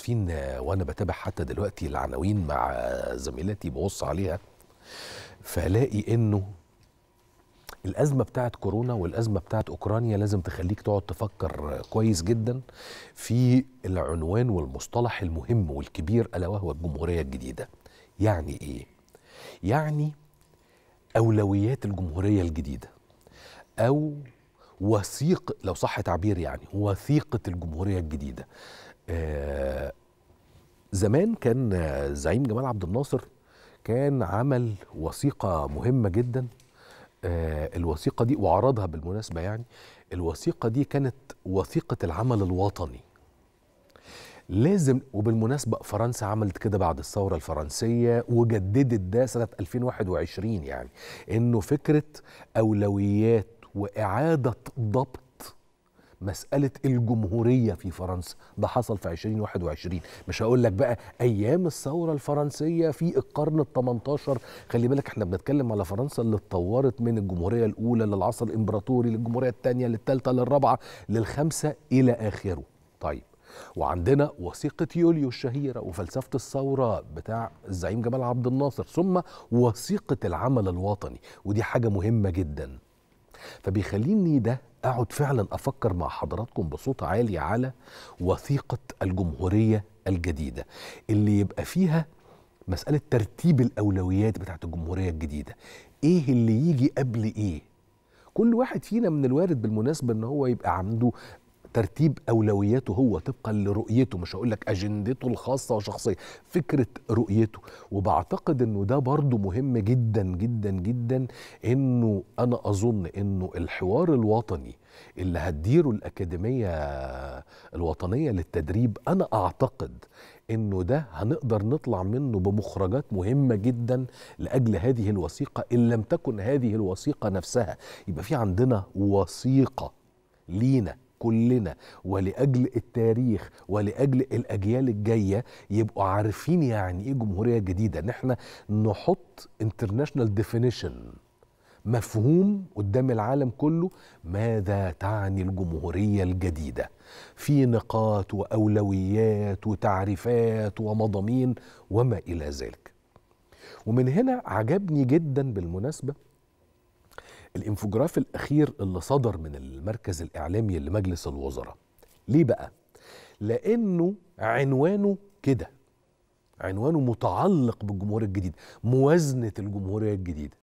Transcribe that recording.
عارفين آه، وانا بتابع حتى دلوقتي العناوين مع آه، زميلاتي ببص عليها فلاقي انه الازمه بتاعت كورونا والازمه بتاعت اوكرانيا لازم تخليك تقعد تفكر كويس جدا في العنوان والمصطلح المهم والكبير الا وهو الجمهوريه الجديده يعني ايه يعني اولويات الجمهوريه الجديده او وثيق لو صح تعبير يعني وثيقه الجمهوريه الجديده آه، زمان كان زعيم جمال عبد الناصر كان عمل وثيقه مهمه جدا آه، الوثيقه دي وعرضها بالمناسبه يعني الوثيقه دي كانت وثيقه العمل الوطني لازم وبالمناسبة فرنسا عملت كده بعد الثورة الفرنسية وجددت ده سنة 2021 يعني إنه فكرة أولويات وإعادة ضبط مسألة الجمهورية في فرنسا ده حصل في 2021 مش هقول لك بقى أيام الثورة الفرنسية في القرن ال 18 خلي بالك احنا بنتكلم على فرنسا اللي اتطورت من الجمهورية الأولى للعصر الإمبراطوري للجمهورية الثانية للثالثة للرابعة للخامسة إلى آخره طيب وعندنا وثيقة يوليو الشهيرة وفلسفة الثورة بتاع الزعيم جمال عبد الناصر ثم وثيقة العمل الوطني ودي حاجة مهمة جداً فبيخليني ده اقعد فعلا افكر مع حضراتكم بصوت عالي على وثيقه الجمهوريه الجديده اللي يبقى فيها مساله ترتيب الاولويات بتاعه الجمهوريه الجديده ايه اللي يجي قبل ايه كل واحد فينا من الوارد بالمناسبه ان هو يبقى عنده ترتيب اولوياته هو طبقا لرؤيته مش هقول لك اجندته الخاصه وشخصيه فكره رؤيته وبعتقد انه ده برضه مهم جدا جدا جدا انه انا اظن انه الحوار الوطني اللي هتديره الاكاديميه الوطنيه للتدريب انا اعتقد انه ده هنقدر نطلع منه بمخرجات مهمه جدا لاجل هذه الوثيقه ان لم تكن هذه الوثيقه نفسها يبقى في عندنا وثيقه لينا كلنا ولاجل التاريخ ولاجل الاجيال الجايه يبقوا عارفين يعني ايه جمهوريه جديده ان احنا نحط انترناشونال ديفينيشن مفهوم قدام العالم كله ماذا تعني الجمهورية الجديدة في نقاط وأولويات وتعريفات ومضامين وما إلى ذلك ومن هنا عجبني جدا بالمناسبة الانفوجراف الاخير اللي صدر من المركز الاعلامي لمجلس الوزراء ليه بقى لانه عنوانه كده عنوانه متعلق بالجمهوريه الجديده موازنه الجمهوريه الجديده